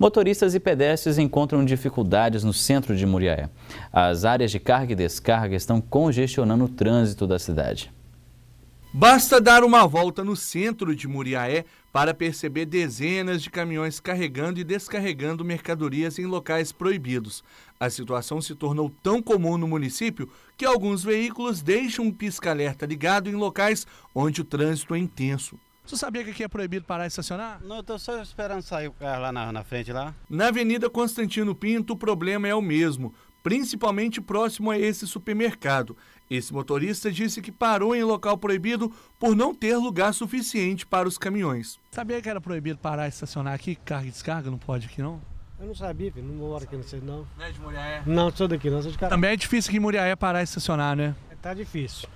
Motoristas e pedestres encontram dificuldades no centro de Muriaé. As áreas de carga e descarga estão congestionando o trânsito da cidade. Basta dar uma volta no centro de Muriaé para perceber dezenas de caminhões carregando e descarregando mercadorias em locais proibidos. A situação se tornou tão comum no município que alguns veículos deixam um pisca-alerta ligado em locais onde o trânsito é intenso. Você sabia que aqui é proibido parar e estacionar? Não, eu tô só esperando sair o carro lá na, na frente lá. Na Avenida Constantino Pinto, o problema é o mesmo, principalmente próximo a esse supermercado. Esse motorista disse que parou em local proibido por não ter lugar suficiente para os caminhões. Sabia que era proibido parar e estacionar aqui? Carga e descarga não pode aqui não? Eu não sabia, filho. Não moro aqui, não sei não. Não é de Muriaé? Não, sou daqui, não sou de Caracas. Também é difícil que em Muriaé parar e estacionar, né? É, tá difícil.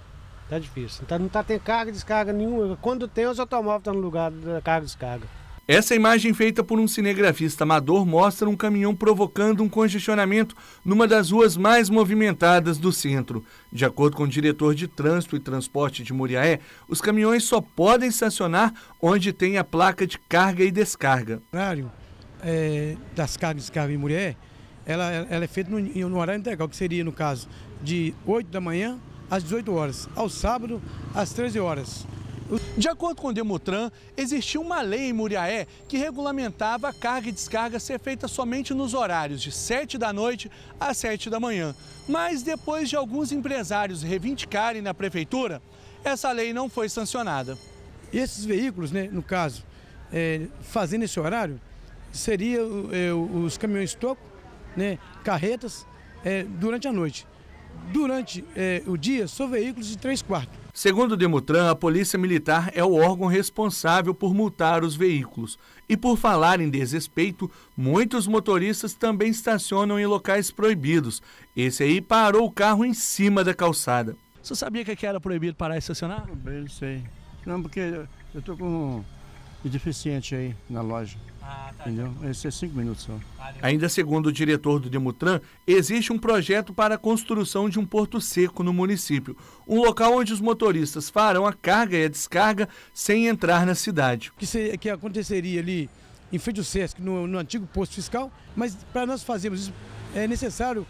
Tá difícil. então não tá tendo carga e descarga nenhuma. Quando tem, os automóveis estão no lugar da carga e descarga. Essa imagem feita por um cinegrafista amador mostra um caminhão provocando um congestionamento numa das ruas mais movimentadas do centro. De acordo com o diretor de Trânsito e Transporte de Muriaé, os caminhões só podem estacionar onde tem a placa de carga e descarga. O horário é, das cargas e descarga em Muriaé, ela, ela é feita no, no horário integral, que seria, no caso, de 8 da manhã às 18 horas, ao sábado, às 13 horas. De acordo com o Demutran, existia uma lei em Muriaé que regulamentava a carga e descarga ser feita somente nos horários de 7 da noite às 7 da manhã. Mas depois de alguns empresários reivindicarem na prefeitura, essa lei não foi sancionada. E esses veículos, né, no caso, é, fazendo esse horário, seriam é, os caminhões toco, né, carretas, é, durante a noite durante eh, o dia só veículos de 3 quartos. Segundo o Demutran, a Polícia Militar é o órgão responsável por multar os veículos. E por falar em desrespeito, muitos motoristas também estacionam em locais proibidos. Esse aí parou o carro em cima da calçada. Você sabia que aqui era proibido parar e estacionar? Não sei. Não, porque eu tô com um deficiente aí na loja. Ah, tá, tá Entendeu? Esse é cinco minutos só. Ainda segundo o diretor do Demutran, existe um projeto para a construção de um porto seco no município, um local onde os motoristas farão a carga e a descarga sem entrar na cidade. O que, que aconteceria ali em frente ao Sesc, no, no antigo posto fiscal, mas para nós fazermos isso é necessário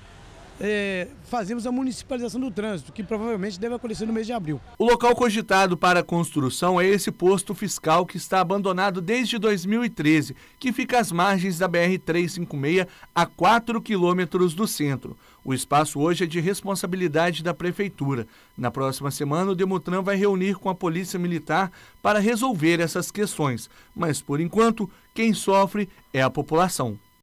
é, fazemos a municipalização do trânsito, que provavelmente deve acontecer no mês de abril. O local cogitado para a construção é esse posto fiscal que está abandonado desde 2013, que fica às margens da BR-356, a 4 quilômetros do centro. O espaço hoje é de responsabilidade da Prefeitura. Na próxima semana, o Demutran vai reunir com a Polícia Militar para resolver essas questões, mas por enquanto, quem sofre é a população.